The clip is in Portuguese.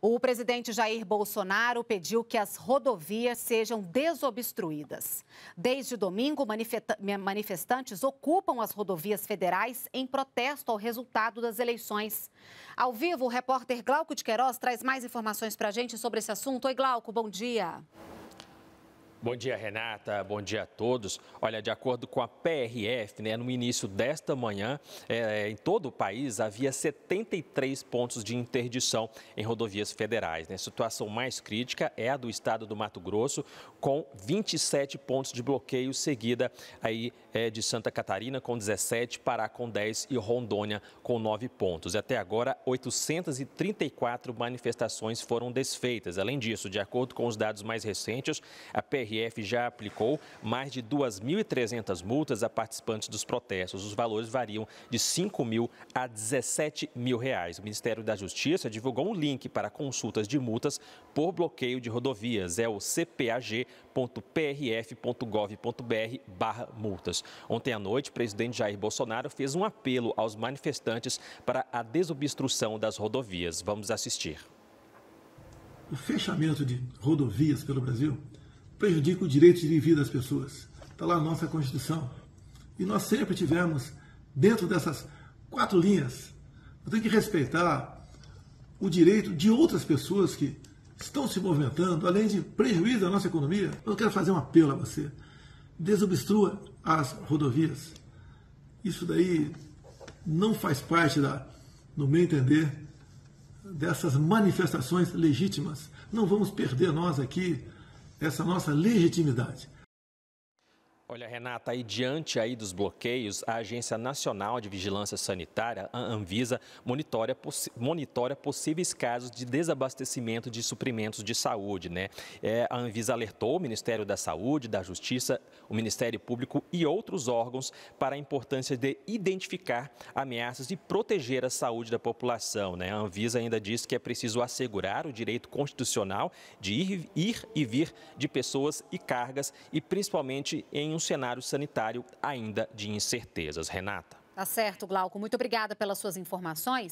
O presidente Jair Bolsonaro pediu que as rodovias sejam desobstruídas. Desde domingo, manifestantes ocupam as rodovias federais em protesto ao resultado das eleições. Ao vivo, o repórter Glauco de Queiroz traz mais informações para a gente sobre esse assunto. Oi, Glauco, bom dia. Bom dia, Renata. Bom dia a todos. Olha, de acordo com a PRF, né, no início desta manhã, é, em todo o país havia 73 pontos de interdição em rodovias federais. Né? A situação mais crítica é a do estado do Mato Grosso, com 27 pontos de bloqueio, seguida aí é, de Santa Catarina com 17, Pará com 10 e Rondônia com 9 pontos. E até agora, 834 manifestações foram desfeitas. Além disso, de acordo com os dados mais recentes, a PRF PRF já aplicou mais de 2.300 multas a participantes dos protestos. Os valores variam de 5 mil a 17 mil reais. O Ministério da Justiça divulgou um link para consultas de multas por bloqueio de rodovias. É o cpag.prf.gov.br barra multas. Ontem à noite, o presidente Jair Bolsonaro fez um apelo aos manifestantes para a desobstrução das rodovias. Vamos assistir. O fechamento de rodovias pelo Brasil prejudica o direito de viver das pessoas. Está lá a nossa Constituição. E nós sempre tivemos, dentro dessas quatro linhas, tem que respeitar o direito de outras pessoas que estão se movimentando, além de prejuízo à nossa economia. Eu quero fazer um apelo a você. Desobstrua as rodovias. Isso daí não faz parte da, no meu entender, dessas manifestações legítimas. Não vamos perder nós aqui essa é nossa legitimidade. Olha, Renata, aí diante aí dos bloqueios, a Agência Nacional de Vigilância Sanitária, a Anvisa, monitora, monitora possíveis casos de desabastecimento de suprimentos de saúde, né? É, a Anvisa alertou o Ministério da Saúde, da Justiça, o Ministério Público e outros órgãos para a importância de identificar ameaças e proteger a saúde da população, né? A Anvisa ainda diz que é preciso assegurar o direito constitucional de ir, ir e vir de pessoas e cargas e principalmente em um cenário sanitário ainda de incertezas. Renata. Tá certo, Glauco. Muito obrigada pelas suas informações.